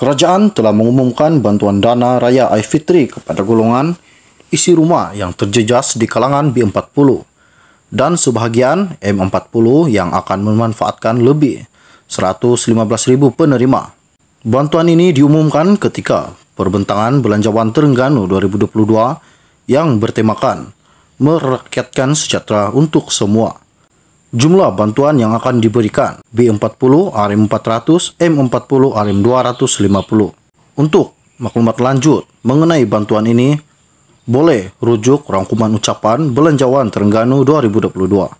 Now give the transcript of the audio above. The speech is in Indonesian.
Kerajaan telah mengumumkan bantuan dana Raya Aidilfitri kepada golongan isi rumah yang terjejas di kalangan B40 dan sebahagian M40 yang akan memanfaatkan lebih 115.000 penerima. Bantuan ini diumumkan ketika perbentangan Belanjawan Terengganu 2022 yang bertemakan merakyatkan sejahtera untuk semua Jumlah bantuan yang akan diberikan B40, RM400, M40, RM250. Untuk maklumat lanjut mengenai bantuan ini, boleh rujuk rangkuman ucapan Belanjawan Terengganu 2022.